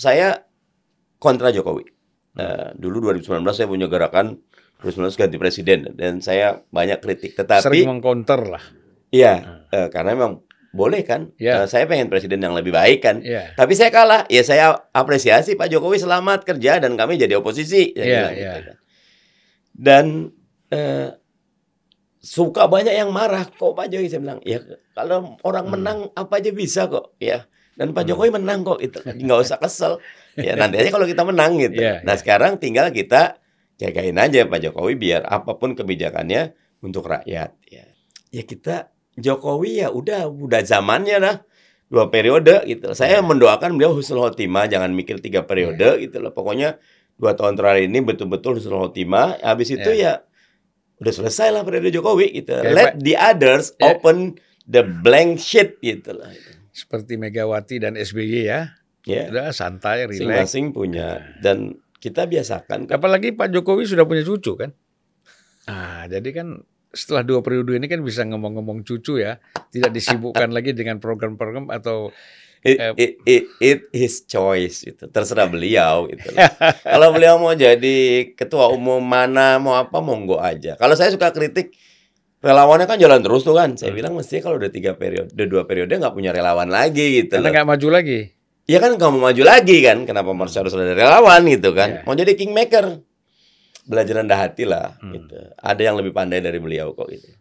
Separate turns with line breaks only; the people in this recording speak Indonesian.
saya
kontra Jokowi. Uh, dulu 2019 saya punya gerakan 2019 ganti presiden dan saya banyak kritik tetapi sering
mengkonter lah.
Iya, uh, karena memang boleh kan? Yeah. Iya. Uh, saya pengen presiden yang lebih baik kan. Yeah. Tapi saya kalah. Ya saya apresiasi Pak Jokowi selamat kerja dan kami jadi oposisi. Iya, yeah, yeah. Gitu kan. Dan uh, suka banyak yang marah kok Pak Jokowi saya bilang ya kalau orang hmm. menang apa aja bisa kok ya dan Pak Jokowi menang kok itu nggak usah kesel. Ya nanti aja kalau kita menang gitu. Yeah, nah yeah. sekarang tinggal kita jagain aja Pak Jokowi biar apapun kebijakannya untuk rakyat. Ya, ya kita Jokowi ya udah udah zamannya lah dua periode gitu. Saya yeah. mendoakan beliau husnul khotimah, jangan mikir tiga periode yeah. gitu loh. Pokoknya dua tahun terakhir ini betul-betul husnul khotimah. Habis itu yeah. ya udah selesai lah periode Jokowi gitu. Yeah, Let the others yeah. open the
blank sheet gitu lah seperti Megawati dan SBY ya. Ya. Udah santai, rileks. Masing-masing punya iya. dan kita biasakan. Apalagi Pak Jokowi sudah punya cucu kan. Nah, jadi kan setelah dua periode ini kan bisa ngomong-ngomong cucu ya, tidak disibukkan lagi dengan program-program atau It, eh, it, it, it his choice
itu terserah beliau gitu Kalau beliau mau jadi ketua umum mana mau apa monggo aja. Kalau saya suka kritik relawannya kan jalan terus tuh kan. Saya hmm. bilang mestinya kalau udah tiga periode, udah dua periode nggak punya relawan lagi gitu. Karena nggak maju lagi. Iya kan nggak mau maju lagi kan. Kenapa harus harus ada relawan gitu kan? Yeah. Mau jadi kingmaker, belajar rendah hati lah. Hmm. Gitu. Ada yang lebih pandai dari beliau kok gitu.